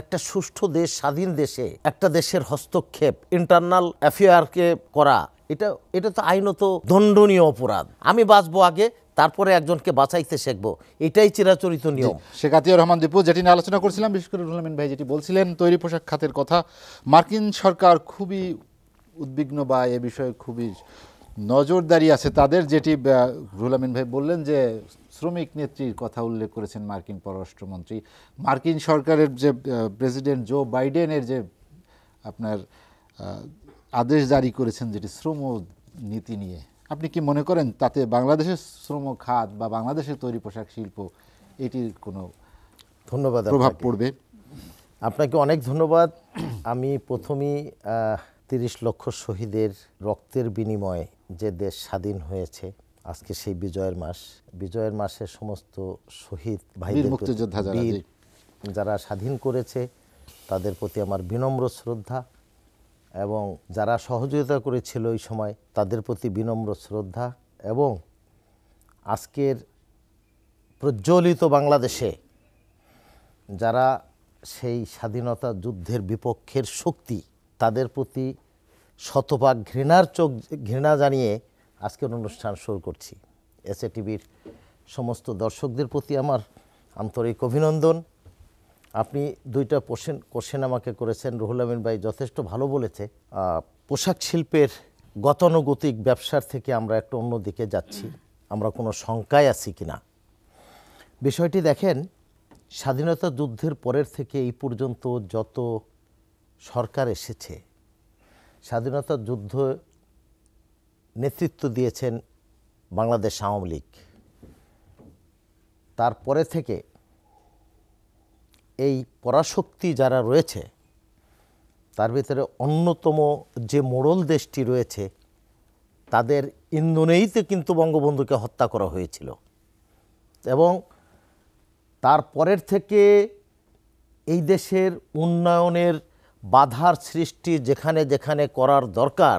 একটা সুষ্ঠু দেশ স্বাধীন দেশে একটা দেশের হস্তক্ষেপ ইন্টারনাল অ্যাফেয়ারকে করা এটা এটা তো আইনত দণ্ডনীয় অপরাধ আমি বাঁচবো আগে তারপরে একজনকে বাঁচাইতে শেখবো এটাই চিরাচরিত নিয়ম শেখ আতিয়া রহমান দীপু যেটি নিয়ে আলোচনা করছিলাম বিশেষ করে রুলামিন ভাই যেটি বলছিলেন তৈরি পোশাক খাতের কথা মার্কিন সরকার খুবই উদ্বিগ্ন বা এ বিষয়ে খুবই নজরদারি আছে তাদের যেটি রুলামিন ভাই বললেন যে শ্রমিক নেত্রীর কথা উল্লেখ করেছেন মার্কিন পররাষ্ট্রমন্ত্রী মার্কিন সরকারের যে প্রেসিডেন্ট জো বাইডেনের যে আপনার আদেশ জারি করেছেন যেটি শ্রম নীতি নিয়ে আপনি কি মনে করেন তাতে বাংলাদেশের শ্রম খাত বা বাংলাদেশের তৈরি পোশাক শিল্প এটির কোনো ধন্যবাদ প্রভাব পড়বে আপনাকে অনেক ধন্যবাদ আমি প্রথমেই তিরিশ লক্ষ শহীদের রক্তের বিনিময়ে যে দেশ স্বাধীন হয়েছে আজকে সেই বিজয়ের মাস বিজয়ের মাসে সমস্ত শহীদ ভাইদের মুক্তিযোদ্ধা যারা স্বাধীন করেছে তাদের প্রতি আমার বিনম্র শ্রদ্ধা এবং যারা সহযোগিতা করেছিল ওই সময় তাদের প্রতি বিনম্র শ্রদ্ধা এবং আজকের প্রজ্বলিত বাংলাদেশে যারা সেই স্বাধীনতা যুদ্ধের বিপক্ষের শক্তি তাদের প্রতি শতভাগ ঘৃণার চোখ ঘৃণা জানিয়ে আজকের অনুষ্ঠান শুরু করছি এস টিভির সমস্ত দর্শকদের প্রতি আমার আন্তরিক অভিনন্দন আপনি দুইটা কোশ্চেন কোশ্চেন আমাকে করেছেন রুহুল আমিন ভাই যথেষ্ট ভালো বলেছে পোশাক শিল্পের গতানুগতিক ব্যবসার থেকে আমরা একটা অন্য দিকে যাচ্ছি আমরা কোনো শঙ্কায় আছি কি না বিষয়টি দেখেন স্বাধীনতা যুদ্ধের পরের থেকে এই পর্যন্ত যত সরকার এসেছে স্বাধীনতা যুদ্ধ নেতৃত্ব দিয়েছেন বাংলাদেশ আওয়ামী লীগ তারপরে থেকে এই পরাশক্তি যারা রয়েছে তার ভিতরে অন্যতম যে মোড়ল দেশটি রয়েছে তাদের ইন্দোনেইতে কিন্তু বঙ্গবন্ধুকে হত্যা করা হয়েছিল এবং তারপরের থেকে এই দেশের উন্নয়নের বাধার সৃষ্টি যেখানে যেখানে করার দরকার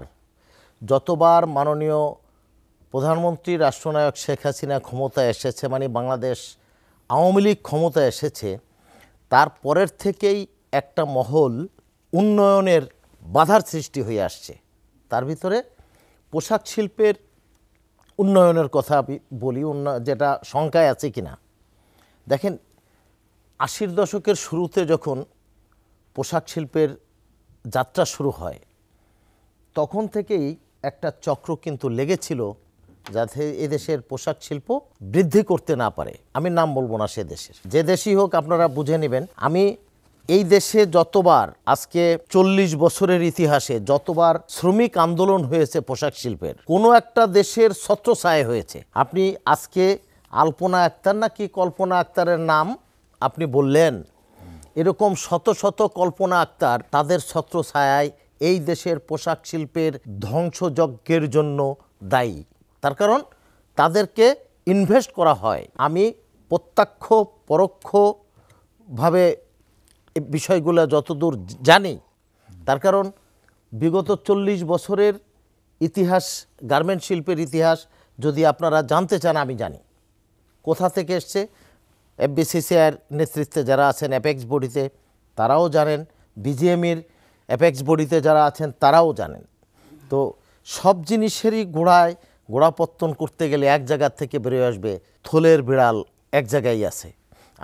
যতবার মাননীয় প্রধানমন্ত্রী রাষ্ট্রনায়ক শেখ হাসিনা ক্ষমতায় এসেছে মানে বাংলাদেশ আওয়ামী লীগ ক্ষমতায় এসেছে তার পরের থেকেই একটা মহল উন্নয়নের বাধার সৃষ্টি হয়ে আসছে তার ভিতরে পোশাক শিল্পের উন্নয়নের কথা আমি বলি যেটা শঙ্কায় আছে কিনা দেখেন আশির দশকের শুরুতে যখন পোশাক শিল্পের যাত্রা শুরু হয় তখন থেকেই একটা চক্র কিন্তু লেগেছিল যাতে এদেশের পোশাক শিল্প বৃদ্ধি করতে না পারে আমি নাম বলবো না সে দেশের যে দেশই হোক আপনারা বুঝে নেবেন আমি এই দেশে যতবার আজকে চল্লিশ বছরের ইতিহাসে যতবার শ্রমিক আন্দোলন হয়েছে পোশাক শিল্পের কোনো একটা দেশের ছত্রছায় হয়েছে আপনি আজকে আলপনা আক্তার নাকি কল্পনা আক্তারের নাম আপনি বললেন এরকম শত শত কল্পনা আক্তার তাদের ছত্রছায়ায় এই দেশের পোশাক শিল্পের ধ্বংসযজ্ঞের জন্য দায়ী তার কারণ তাদেরকে ইনভেস্ট করা হয় আমি প্রত্যক্ষ পরোক্ষভাবে বিষয়গুলো যতদূর জানি তার কারণ বিগত চল্লিশ বছরের ইতিহাস গার্মেন্ট শিল্পের ইতিহাস যদি আপনারা জানতে চান আমি জানি কোথা থেকে এসছে এফবিসিসিআইয়ের নেতৃত্বে যারা আছেন অ্যাপেক্স বডিতে তারাও জানেন বিজিএমির অ্যাপেক্স বডিতে যারা আছেন তারাও জানেন তো সব জিনিসেরই গোড়ায় গোড়াপত্তন করতে গেলে এক জায়গা থেকে বেরিয়ে আসবে থলের বিড়াল এক জায়গায় আছে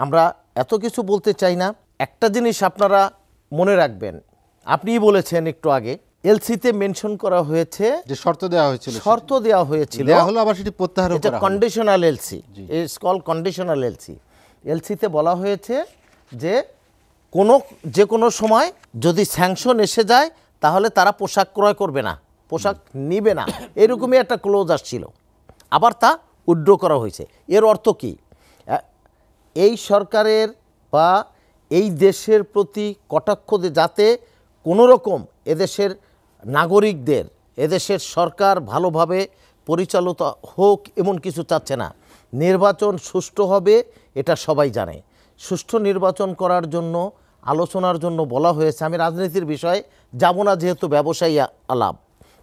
আমরা এত কিছু বলতে চাই না একটা জিনিস আপনারা মনে রাখবেন আপনিই বলেছেন একটু আগে এলসিতে মেনশন করা হয়েছে যে শর্ত দেওয়া হয়েছিল শর্ত দেওয়া হয়েছিল দেওয়া হলো আবার সেটি প্রত্যাহার এটা conditional LC it's call conditional LC এলসিতে বলা হয়েছে যে কোনো যে কোনো সময় যদি স্যাংশন এসে যায় তাহলে তারা পোশাক ক্রয় করবে না পোশাক নিবে না এরকমই একটা ক্লোজ আসছিল আবার তা উড্র করা হয়েছে এর অর্থ কি এই সরকারের বা এই দেশের প্রতি কটাক্ষ যাতে কোনো রকম এদেশের নাগরিকদের এদেশের সরকার ভালোভাবে পরিচালিত হোক এমন কিছু চাচ্ছে না নির্বাচন সুষ্ঠু হবে এটা সবাই জানে সুষ্ঠু নির্বাচন করার জন্য আলোচনার জন্য বলা হয়েছে আমি রাজনীতির বিষয়ে যাব না যেহেতু ব্যবসায়ী আলাপ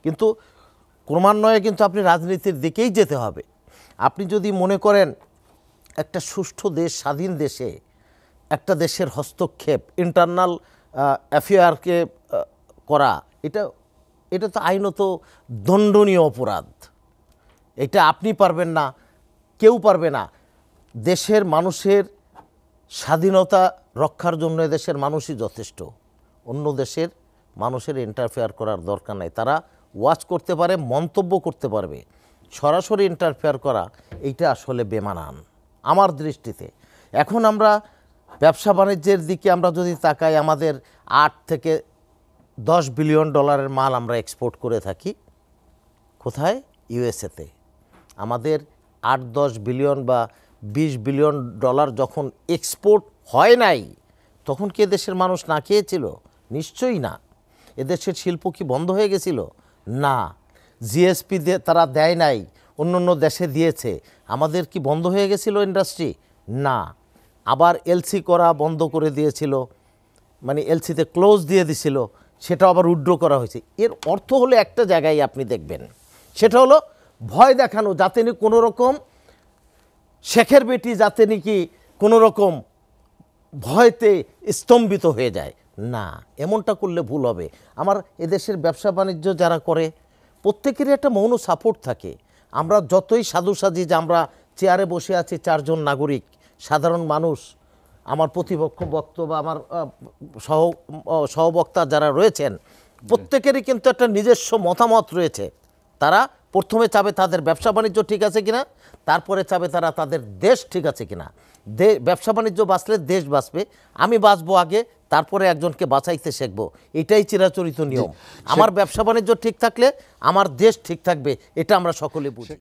কিন্তু ক্রমান্বয়ে কিন্তু আপনি রাজনীতির দিকেই যেতে হবে আপনি যদি মনে করেন একটা সুষ্ঠু দেশ স্বাধীন দেশে একটা দেশের হস্তক্ষেপ ইন্টারনাল অ্যাফেয়ারকে করা এটা এটা তো আইনত দণ্ডনীয় অপরাধ এটা আপনি পারবেন না কেউ পারবে না দেশের মানুষের স্বাধীনতা রক্ষার জন্য দেশের মানুষই যথেষ্ট অন্য দেশের মানুষের ইন্টারফেয়ার করার দরকার নাই তারা ওয়াচ করতে পারে মন্তব্য করতে পারবে সরাসরি ইন্টারফেয়ার করা এইটা আসলে বেমানান আমার দৃষ্টিতে এখন আমরা ব্যবসা বাণিজ্যের দিকে আমরা যদি তাকাই আমাদের আট থেকে দশ বিলিয়ন ডলারের মাল আমরা এক্সপোর্ট করে থাকি কোথায় ইউএসএতে আমাদের আট দশ বিলিয়ন বা বিশ বিলিয়ন ডলার যখন এক্সপোর্ট হয় নাই তখন কি দেশের মানুষ না খেয়েছিল নিশ্চয়ই না এদেশের শিল্প কি বন্ধ হয়ে গেছিল না জিএসপি তারা দেয় নাই অন্য অন্য দেশে দিয়েছে আমাদের কি বন্ধ হয়ে গেছিল ইন্ডাস্ট্রি না আবার এলসি করা বন্ধ করে দিয়েছিল মানে এলসিতে ক্লোজ দিয়ে দিছিল সেটা আবার উড্র করা হয়েছে এর অর্থ হলো একটা জায়গায় আপনি দেখবেন সেটা হলো ভয় দেখানো যাতে কোনো রকম শেখের বেটি যাতে নাকি কোনো রকম ভয়তে স্তম্ভিত হয়ে যায় না এমনটা করলে ভুল হবে আমার এদেশের ব্যবসা বাণিজ্য যারা করে প্রত্যেকেরই একটা মৌন সাপোর্ট থাকে আমরা যতই সাধু সাজি যে আমরা চেয়ারে বসে আছি চারজন নাগরিক সাধারণ মানুষ আমার প্রতিপক্ষ বক্ত বা আমার সহ সহবক্তা যারা রয়েছেন প্রত্যেকেরই কিন্তু একটা নিজস্ব মতামত রয়েছে তারা প্রথমে চাবে তাদের ব্যবসা বাণিজ্য ঠিক আছে কিনা তারপরে চাবে তারা তাদের দেশ ঠিক আছে কিনা দে ব্যবসা বাণিজ্য বাঁচলে দেশ বাঁচবে আমি বাঁচবো আগে তারপরে একজনকে বাঁচাইতে শিখব এটাই চিরাচরিত নিয়ম আমার ব্যবসা বাণিজ্য ঠিক থাকলে আমার দেশ ঠিক থাকবে এটা আমরা সকলে বুঝি